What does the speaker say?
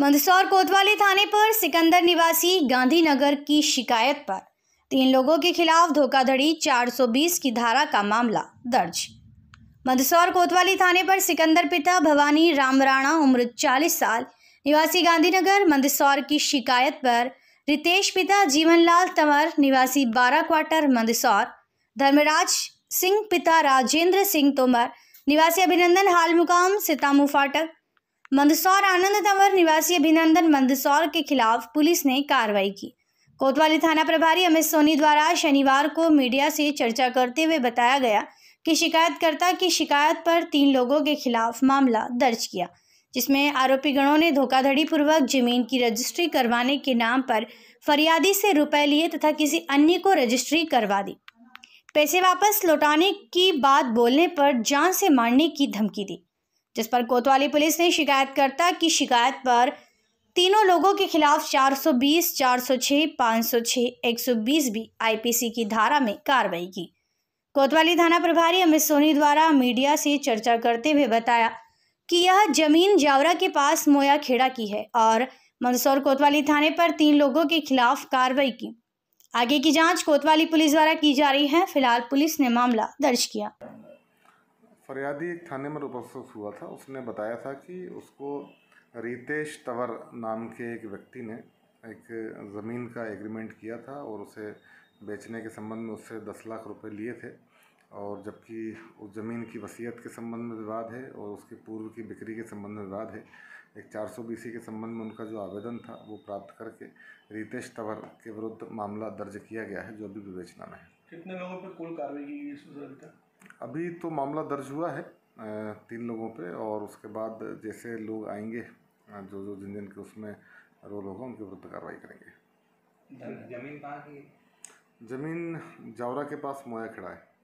मंदसौर कोतवाली थाने पर सिकंदर निवासी गांधीनगर की शिकायत पर तीन लोगों के खिलाफ धोखाधड़ी 420 की धारा का मामला दर्ज मंदसौर कोतवाली थाने पर सिकंदर पिता भवानी राम राणा उम्र 40 साल निवासी गांधीनगर मंदसौर की शिकायत पर रितेश पिता जीवनलाल तंवर निवासी बारह क्वार्टर मंदसौर धर्मराज सिंह पिता राजेंद्र सिंह तोमर निवासी अभिनंदन हाल मुकाम सितामू फाटक मंदसौर आनंद तंवर निवासी अभिनंदन मंदसौर के खिलाफ पुलिस ने कार्रवाई की कोतवाली थाना प्रभारी अमित सोनी द्वारा शनिवार को मीडिया से चर्चा करते हुए बताया गया कि शिकायतकर्ता की शिकायत पर तीन लोगों के खिलाफ मामला दर्ज किया जिसमें आरोपी गणों ने धोखाधड़ी पूर्वक जमीन की रजिस्ट्री करवाने के नाम पर फरियादी से रुपए लिए तथा किसी अन्य को रजिस्ट्री करवा दी पैसे वापस लौटाने की बात बोलने पर जान से मारने की धमकी दी जिस पर कोतवाली पुलिस ने शिकायतकर्ता की शिकायत पर तीनों लोगों के खिलाफ 420, 406, 506, 120 भी आईपीसी की धारा में कार्रवाई की कोतवाली थाना प्रभारी अमित सोनी द्वारा मीडिया से चर्चा करते हुए बताया कि यह जमीन जावरा के पास मोया खेड़ा की है और मंदसौर कोतवाली थाने पर तीन लोगों के खिलाफ कार्रवाई की आगे की जांच कोतवाली पुलिस द्वारा की जा रही है फिलहाल पुलिस ने मामला दर्ज किया फरियादी एक थाने में रूपस्थ हुआ था उसने बताया था कि उसको रितेश तंवर नाम के एक व्यक्ति ने एक ज़मीन का एग्रीमेंट किया था और उसे बेचने के संबंध में उससे दस लाख रुपए लिए थे और जबकि उस ज़मीन की वसीयत के संबंध में विवाद है और उसके पूर्व की बिक्री के संबंध में विवाद है एक चार सौ बीसी के संबंध में उनका जो आवेदन था वो प्राप्त करके रितेश तंवर के विरुद्ध मामला दर्ज किया गया है जो अभी विवेचना में है कितने लोगों पर कुल कार्रवाई की गई अभी तो मामला दर्ज हुआ है तीन लोगों पे और उसके बाद जैसे लोग आएंगे जो जो जिन जिन के उसमें रोल होगा उनके विरुद्ध कार्रवाई करेंगे जमीन कहाँ की जमीन जावरा के पास मोया खड़ा है